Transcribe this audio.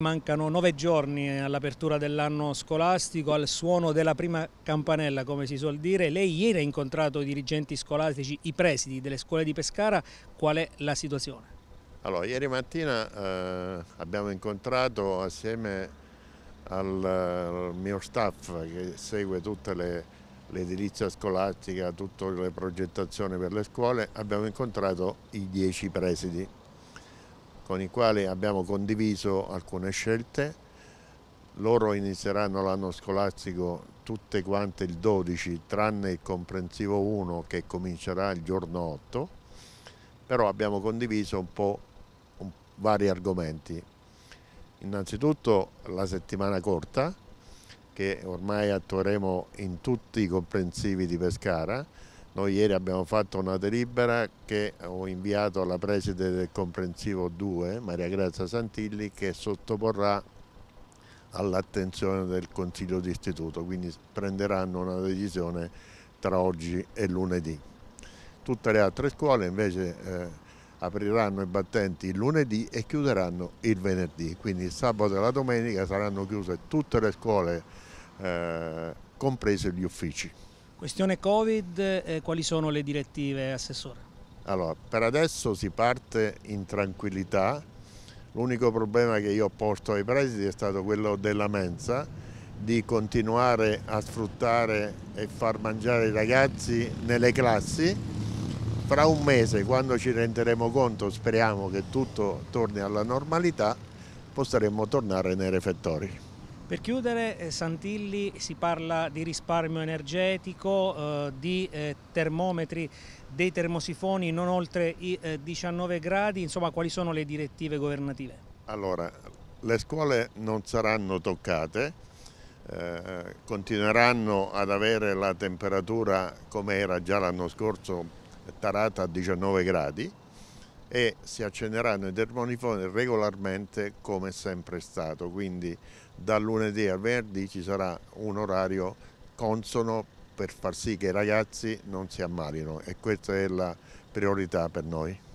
Mancano nove giorni all'apertura dell'anno scolastico, al suono della prima campanella, come si suol dire. Lei ieri ha incontrato i dirigenti scolastici, i presidi delle scuole di Pescara. Qual è la situazione? Allora, ieri mattina eh, abbiamo incontrato assieme al, al, mio staff che segue tutta l'edilizia scolastica, tutte le progettazioni per le scuole, abbiamo incontrato i dieci presidi con i quali abbiamo condiviso alcune scelte. Loro inizieranno l'anno scolastico tutte quante il 12, tranne il comprensivo 1 che comincerà il giorno 8, però abbiamo condiviso un po' vari argomenti. Innanzitutto la settimana corta, che ormai attueremo in tutti i comprensivi di Pescara, noi ieri abbiamo fatto una delibera che ho inviato alla preside del comprensivo 2, Maria Grazia Santilli, che sottoporrà all'attenzione del Consiglio d'Istituto, quindi prenderanno una decisione tra oggi e lunedì. Tutte le altre scuole invece eh, apriranno i battenti il lunedì e chiuderanno il venerdì, quindi il sabato e la domenica saranno chiuse tutte le scuole, eh, comprese gli uffici. Questione Covid, eh, quali sono le direttive, Assessore? Allora, per adesso si parte in tranquillità, l'unico problema che io ho posto ai presidi è stato quello della mensa, di continuare a sfruttare e far mangiare i ragazzi nelle classi. Fra un mese, quando ci renderemo conto, speriamo che tutto torni alla normalità, potremo tornare nei refettori. Per chiudere, eh, Santilli si parla di risparmio energetico, eh, di eh, termometri dei termosifoni non oltre i 19 eh, gradi, insomma quali sono le direttive governative? Allora, le scuole non saranno toccate, eh, continueranno ad avere la temperatura come era già l'anno scorso tarata a 19 gradi, e si accenderanno i termonifoni regolarmente come sempre stato, quindi dal lunedì al venerdì ci sarà un orario consono per far sì che i ragazzi non si ammalino e questa è la priorità per noi.